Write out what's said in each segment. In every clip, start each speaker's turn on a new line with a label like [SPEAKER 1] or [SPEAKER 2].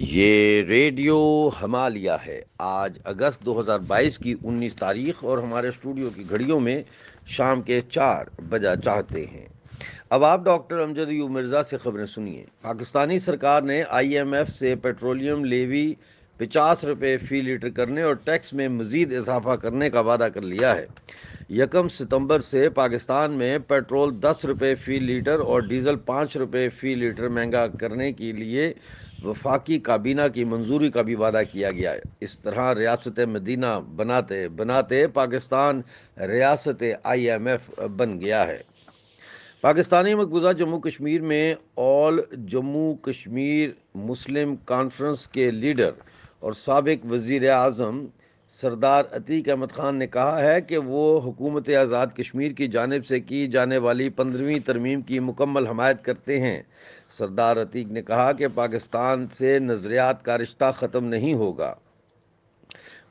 [SPEAKER 1] ये रेडियो हमालिया है आज अगस्त 2022 की 19 तारीख और हमारे स्टूडियो की घड़ियों में शाम के चार बजा चाहते हैं अब आप डॉक्टर अमजद यू मिर्ज़ा से खबरें सुनिए पाकिस्तानी सरकार ने आईएमएफ से पेट्रोलियम लेवी पचास रुपये फ़ी लीटर करने और टैक्स में मज़ीद इजाफा करने का वादा कर लिया है यकम सितंबर से पाकिस्तान में पेट्रोल दस रुपये फ़ी लीटर और डीज़ल पाँच रुपये फ़ी लीटर महंगा करने के लिए वफाकी काबीना की मंजूरी का भी वादा किया गया है इस तरह रियासत मदीना बनाते बनाते पाकिस्तान रियासत आई एम एफ बन गया है पाकिस्तानी मकबूजा जम्मू कश्मीर में All Jammu Kashmir Muslim Conference के लीडर और सबक वज़ी अजम सरदार अतीक अहमद ख़ान ने कहा है कि वो हुकूमत आज़ाद कश्मीर की जानब से की जाने वाली पंद्रहवीं तरमीम की मुकम्मल हमायत करते हैं सरदार अतीक ने कहा कि पाकिस्तान से नज़रियात का रिश्ता ख़त्म नहीं होगा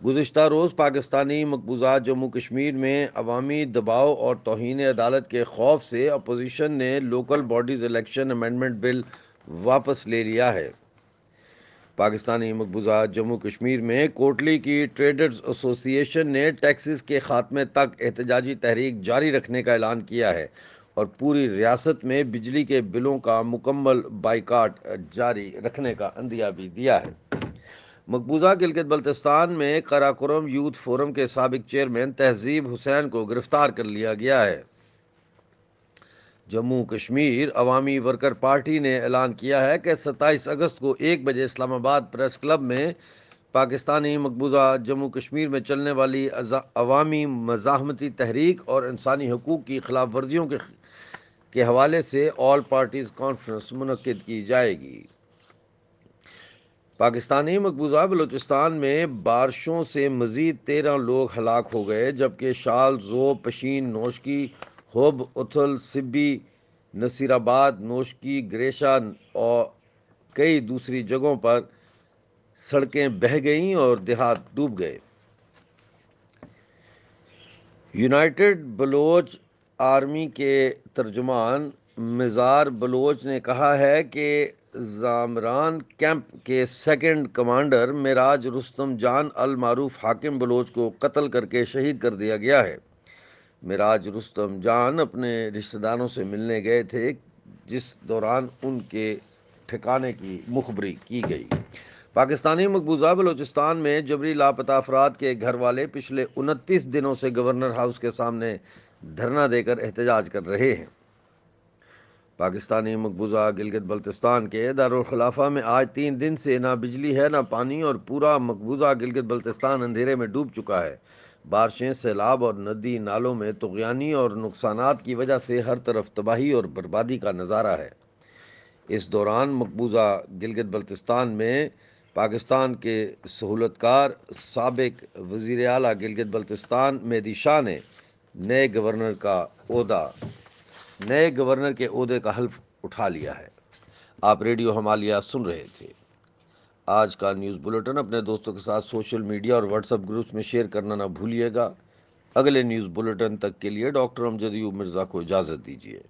[SPEAKER 1] गुज्त रोज़ पाकिस्तानी मकबूजा जम्मू कश्मीर में अवामी दबाव और तोहन अदालत के खौफ से अपोजिशन ने local bodies election amendment bill वापस ले लिया है पाकिस्तानी मकबूजा जम्मू कश्मीर में कोटली की ट्रेडर्स एसोसिएशन ने टैक्सेस के खात्मे तक एहतजाजी तहरीक जारी रखने का ऐलान किया है और पूरी रियासत में बिजली के बिलों का मुकम्मल बाइकाट जारी रखने का अंदिया भी दिया है मकबूजा गिलगित बल्तिस्तान में कराकुरम यूथ फोरम के सबक चेयरमैन तहजीब हुसैन को गिरफ्तार कर लिया गया है जम्मू कश्मीर अवामी वर्कर पार्टी ने ऐलान किया है कि 27 अगस्त को एक बजे इस्लामाबाद प्रेस क्लब में पाकिस्तानी मकबूजा जम्मू कश्मीर में चलने वाली अवामी मजामती तहरीक और इंसानी हकूक़ की खिलाफ वर्जियों के के हवाले से ऑल पार्टीज़ कॉन्फ्रेंस मनद की जाएगी पाकिस्तानी मकबूजा बलूचिस्तान में बारिशों से मज़ीद तेरह लोग हलाक हो गए जबकि शाल जो पशीन नौशकी हब उथल सिब्बी नसीराबाद नोशकी ग्रेशा और कई दूसरी जगहों पर सड़कें बह गईं और देहात डूब गए यूनाइटेड बलोच आर्मी के तर्जमान मज़ार बलोच ने कहा है कि जामरान कैंप के सेकंड कमांडर मिराज रुस्तम जान अल मारूफ हाकिम बलोच को कत्ल करके शहीद कर दिया गया है मिराज रुस्तम जान अपने रिश्तेदारों से मिलने गए थे जिस दौरान उनके ठिकाने की मुखबरी की गई पाकिस्तानी मकबूजा बलोचिस्तान में जबरी लापता अफराद के घर वाले पिछले उनतीस दिनों से गवर्नर हाउस के सामने धरना देकर एहतजाज कर रहे हैं पाकिस्तानी मकबूजा गिलगित बल्तिस्तान के दारखिलाफा में आज तीन दिन से ना बिजली है ना पानी और पूरा मकबूजा गिलगित बल्तिस्तान अंधेरे में डूब चुका है बारिशें सैलाब और नदी नालों में तुगयानी और नुकसान की वजह से हर तरफ तबाही और बर्बादी का नज़ारा है इस दौरान मकबूजा गिलगित बल्तिस्तान में पाकिस्तान के सहूलतकार सबक वज़ी अला गिलगित बल्तिस्तान मेदी शाह ने नए गवर्नर का अहदा नए गवर्नर के अहदे का हल्फ उठा लिया है आप रेडियो हमालिया सुन रहे थे आज का न्यूज़ बुलेटिन अपने दोस्तों के साथ सोशल मीडिया और व्हाट्सएप ग्रुप्स में शेयर करना ना भूलिएगा अगले न्यूज़ बुलेटिन तक के लिए डॉक्टर अमजद मिर्ज़ा को इजाज़त दीजिए